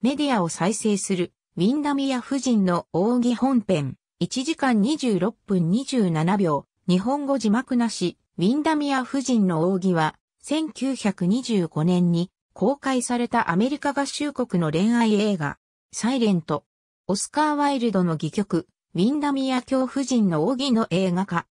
メディアを再生する、ウィンダミア夫人の奥義本編、1時間26分27秒、日本語字幕なし、ウィンダミア夫人の奥義は、1925年に公開されたアメリカ合衆国の恋愛映画、サイレント、オスカー・ワイルドの戯曲、ウィンダミア教夫人の奥義の映画化。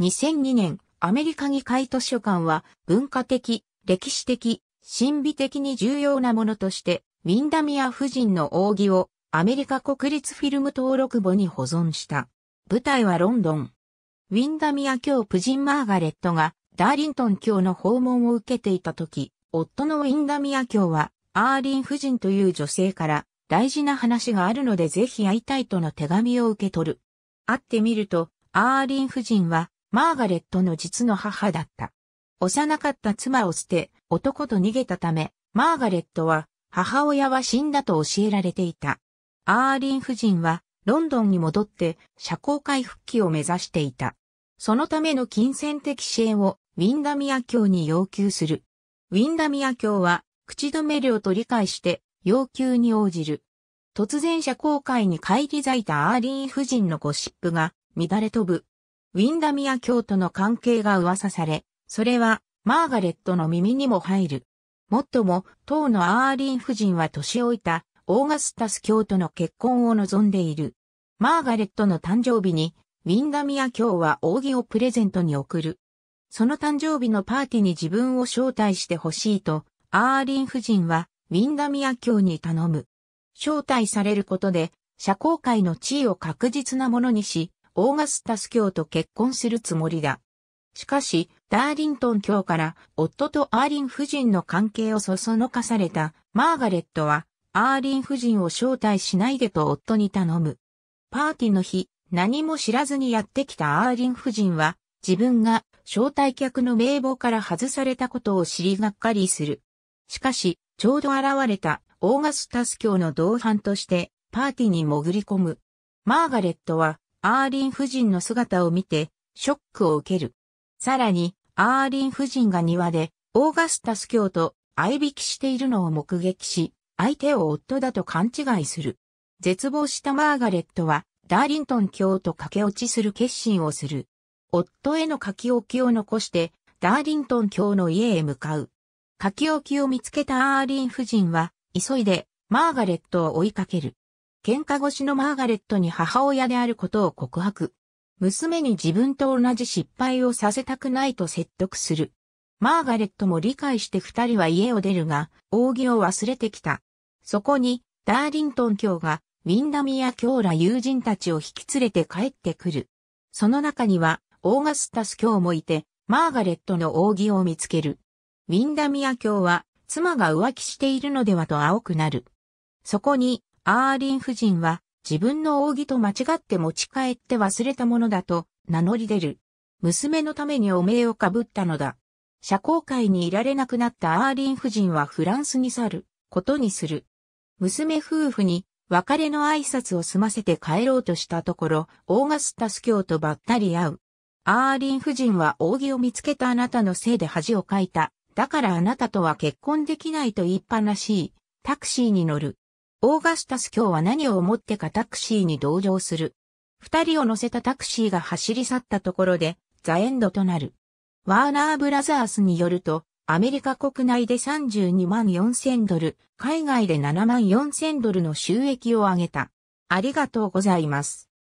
2002年、アメリカ議会図書館は文化的、歴史的、神秘的に重要なものとしてウィンダミア夫人の扇をアメリカ国立フィルム登録簿に保存した。舞台はロンドン。ウィンダミア教夫人マーガレットがダーリントン教の訪問を受けていた時、夫のウィンダミア教はアーリン夫人という女性から大事な話があるのでぜひ会いたいとの手紙を受け取る。会ってみると、アーリン夫人はマーガレットの実の母だった。幼かった妻を捨て、男と逃げたため、マーガレットは母親は死んだと教えられていた。アーリン夫人はロンドンに戻って社交界復帰を目指していた。そのための金銭的支援をウィンダミア教に要求する。ウィンダミア教は口止め料と理解して要求に応じる。突然社交界に返り咲いたアーリン夫人のゴシップが乱れ飛ぶ。ウィンダミア教との関係が噂され、それはマーガレットの耳にも入る。もっとも、当のアーリン夫人は年老いた、オーガスタス教との結婚を望んでいる。マーガレットの誕生日に、ウィンダミア教は扇をプレゼントに送る。その誕生日のパーティーに自分を招待してほしいと、アーリン夫人は、ウィンダミア教に頼む。招待されることで、社交界の地位を確実なものにし、オーガスタス教と結婚するつもりだ。しかし、ダーリントン卿から夫とアーリン夫人の関係をそそのかされたマーガレットは、アーリン夫人を招待しないでと夫に頼む。パーティーの日、何も知らずにやってきたアーリン夫人は、自分が招待客の名簿から外されたことを知りがっかりする。しかし、ちょうど現れたオーガスタス教の同伴としてパーティーに潜り込む。マーガレットはアーリン夫人の姿を見てショックを受ける。さらに、アーリン夫人が庭で、オーガスタス教と相引きしているのを目撃し、相手を夫だと勘違いする。絶望したマーガレットは、ダーリントン教と駆け落ちする決心をする。夫への書き置きを残して、ダーリントン教の家へ向かう。書き置きを見つけたアーリン夫人は、急いで、マーガレットを追いかける。喧嘩越しのマーガレットに母親であることを告白。娘に自分と同じ失敗をさせたくないと説得する。マーガレットも理解して二人は家を出るが、扇を忘れてきた。そこに、ダーリントン卿が、ウィンダミア卿ら友人たちを引き連れて帰ってくる。その中には、オーガスタス卿もいて、マーガレットの扇を見つける。ウィンダミア卿は、妻が浮気しているのではと青くなる。そこに、アーリン夫人は、自分の扇と間違って持ち帰って忘れたものだと名乗り出る。娘のためにお名をかぶったのだ。社交界にいられなくなったアーリン夫人はフランスに去ることにする。娘夫婦に別れの挨拶を済ませて帰ろうとしたところ、オーガスタス教とばったり会う。アーリン夫人は扇を見つけたあなたのせいで恥をかいた。だからあなたとは結婚できないと言いっぱなしい。タクシーに乗る。オーガスタス卿は何を思ってかタクシーに同乗する。二人を乗せたタクシーが走り去ったところで、ザエンドとなる。ワーナーブラザースによると、アメリカ国内で32万4千ドル、海外で7万4千ドルの収益を上げた。ありがとうございます。